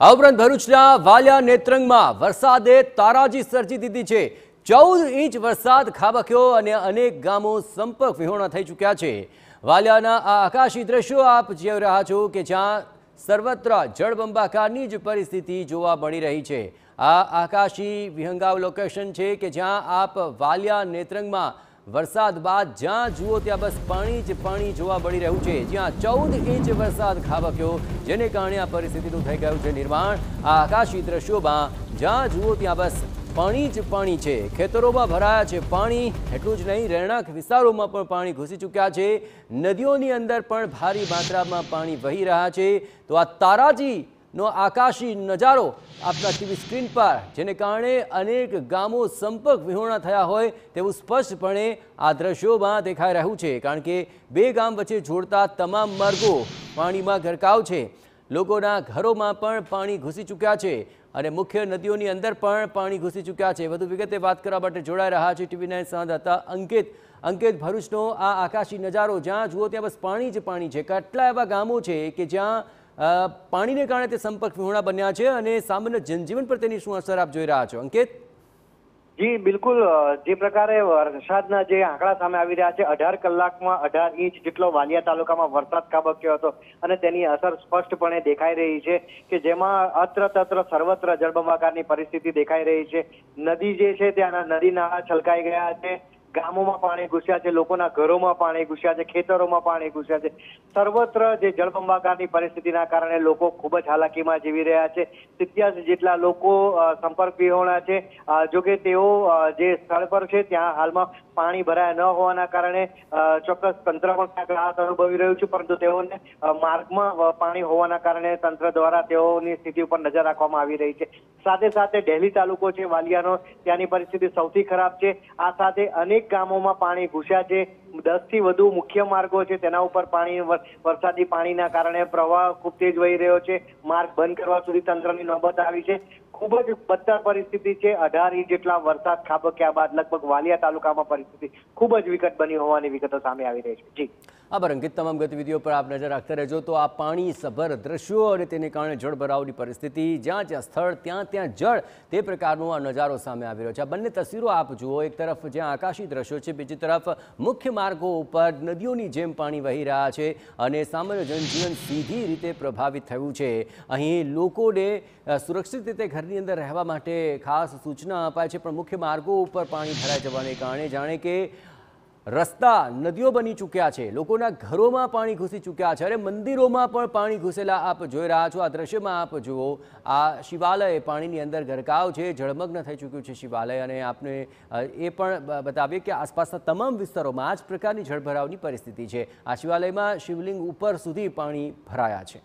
આ ઉપરાંત ભરૂચના વાલિયા નેત્રંગમાં વરસાદે તારાજી સર્જી દીધી છે ચૌદ ઇંચ વરસાદ ખાબક્યો અને અનેક ગામો સંપર્ક વિહોણા થઈ ચૂક્યા છે વાલિયાના આ આકાશી દ્રશ્યો આપ જોઈ રહ્યા છો કે જ્યાં સર્વત્ર જળબંબાકારની જ પરિસ્થિતિ જોવા મળી રહી છે આ આકાશી વિહંગાવ લોકેશન છે કે જ્યાં આપ વાલિયા નેત્રંગમાં વરસાદ બાદ જ્યાં જુઓ ત્યાં બસ પાણી જ પાણી જોવા મળી રહ્યું છે જ્યાં ચૌદ ઇંચ વરસાદ ખાબક્યો જેને કારણે આ પરિસ્થિતિનું થઈ ગયું છે નિર્માણ આ આકાશી દ્રશ્યોમાં જ્યાં જુઓ ત્યાં બસ પાણી જ પાણી છે ખેતરોમાં ભરાયા છે પાણી એટલું જ નહીં રહેણાંક વિસ્તારોમાં પણ પાણી ઘૂસી ચૂક્યા છે નદીઓની અંદર પણ ભારી માત્રામાં પાણી વહી રહ્યા છે તો આ તારાજી નો આકાશી નજારો આપણા ટીવી સ્ક્રીન પર જેને કારણે અનેક ગામો સંપર્ક વિહોણા થયા હોય તેવું સ્પષ્ટપણે આ દ્રશ્યોમાં દેખાઈ રહ્યું છે કારણ કે બે ગામ વચ્ચે જોડતા તમામ માર્ગો પાણીમાં ગરકાવ છે લોકોના ઘરોમાં પણ પાણી ઘૂસી ચૂક્યા છે અને મુખ્ય નદીઓની અંદર પણ પાણી ઘૂસી ચૂક્યા છે વધુ વિગતે વાત કરવા માટે જોડાઈ રહ્યા છે ટીવી નાઇન સંવાદદાતા અંકિત અંકિત ભરૂચનો આ આકાશી નજારો જ્યાં જુઓ ત્યાં બસ પાણી જ પાણી છે કેટલા એવા ગામો છે કે જ્યાં પાણીને કારણે તે સંપર્ક વિહોણા બન્યા છે અને સામાન્ય જનજીવન પર તેની શું અસર આપ જોઈ રહ્યા છો અંકિત જી બિલકુલ જે પ્રકારે વરસાદના જે આંકડા સામે આવી રહ્યા છે અઢાર કલાકમાં અઢાર ઇંચ જેટલો વાલિયા તાલુકામાં વરસાદ ખાબક્યો હતો અને તેની અસર સ્પષ્ટપણે દેખાઈ રહી છે કે જેમાં અત્ર તત્ર સર્વત્ર જળબંબાકારની પરિસ્થિતિ દેખાઈ રહી છે નદી જે છે ત્યાંના નદી નાળા છલકાઈ ગયા છે ગામોમાં પાણી ઘૂસ્યા છે લોકોના ઘરોમાં પાણી ઘૂસ્યા છે ખેતરોમાં પાણી ઘૂસ્યા છે સર્વત્ર જે જળબંબાકારની પરિસ્થિતિના કારણે લોકો ખૂબ જ હાલાકીમાં જીવી રહ્યા છે સિત્યાસી જેટલા લોકો સંપર્ક વિહોણા છે જોકે તેઓ જે સ્થળ પર છે ત્યાં હાલમાં પાણી ભરાયા ન હોવાના કારણે ચોક્કસ તંત્ર પણ રાહત અનુભવી રહ્યું છે પરંતુ તેઓને માર્ગમાં પાણી હોવાના કારણે તંત્ર દ્વારા તેઓની સ્થિતિ ઉપર નજર રાખવામાં આવી રહી છે સાથે સાથે ડહેલી તાલુકો છે વાલિયાનો ત્યાંની પરિસ્થિતિ સૌથી ખરાબ છે આ સાથે અનેક ગામોમાં પાણી ઘૂસ્યા છે દસ થી વધુ મુખ્ય માર્ગો છે તેના ઉપર પાણી વરસાદી પાણીના કારણે પ્રવાહ ખૂબ તેજ વહી રહ્યો છે માર્ગ બંધ કરવા સુધી તંત્રની નોબત આવી છે ખૂબ જ બદતર પરિસ્થિતિ છે અઢાર ઇંચ જેટલા વરસાદ ખાબક્યા બાદ લગભગ વાલિયા તાલુકામાં પરિસ્થિતિ ખૂબ જ વિકટ બની હોવાની વિગતો સામે આવી રહી છે જી આ અંકિત તમામ ગતિવિધિઓ પર આપ નજર રાખતા રહેજો તો આ પાણી સભર દ્રશ્યો અને તેને કારણે જળભરાવની પરિસ્થિતિ જ્યાં જ્યાં સ્થળ ત્યાં ત્યાં જળ તે પ્રકારનો આ નજારો સામે આવી રહ્યો છે આ બંને તસવીરો આપ જુઓ એક તરફ જ્યાં આકાશી દ્રશ્યો છે બીજી તરફ મુખ્ય માર્ગો ઉપર નદીઓની જેમ પાણી વહી રહ્યા છે અને સામાન્ય જનજીવન સીધી રીતે પ્રભાવિત થયું છે અહીં લોકોને સુરક્ષિત રીતે ઘરની અંદર રહેવા માટે ખાસ સૂચના અપાય છે પણ મુખ્ય માર્ગો ઉપર પાણી ભરાઈ જવાને કારણે જાણે કે રસ્તા નદીઓ બની ચૂક્યા છે લોકોના ઘરોમાં પાણી ઘૂસી ચૂક્યા છે અને મંદિરોમાં પણ પાણી ઘૂસેલા આપ જોઈ રહ્યા છો આ દ્રશ્યમાં આપ જુઓ આ શિવાલય પાણીની અંદર ગરકાવ છે જળમગ્ન થઈ ચૂક્યું છે શિવાલય અને આપને એ પણ બતાવીએ કે આસપાસના તમામ વિસ્તારોમાં આ જ પ્રકારની જળભરાવની પરિસ્થિતિ છે આ શિવાલયમાં શિવલિંગ ઉપર સુધી પાણી ભરાયા છે